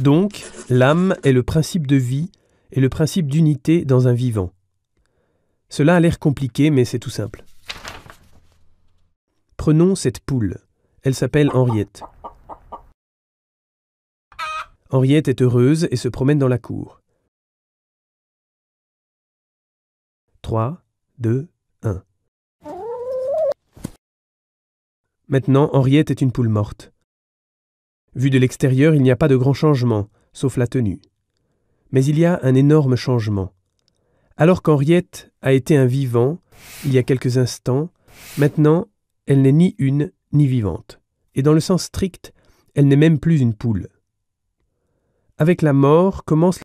Donc, l'âme est le principe de vie et le principe d'unité dans un vivant. Cela a l'air compliqué, mais c'est tout simple. Prenons cette poule. Elle s'appelle Henriette. Henriette est heureuse et se promène dans la cour. 3, 2, 1. Maintenant, Henriette est une poule morte. Vu de l'extérieur, il n'y a pas de grand changement, sauf la tenue. Mais il y a un énorme changement. Alors qu'Henriette a été un vivant, il y a quelques instants, maintenant, elle n'est ni une ni vivante. Et dans le sens strict, elle n'est même plus une poule. Avec la mort commence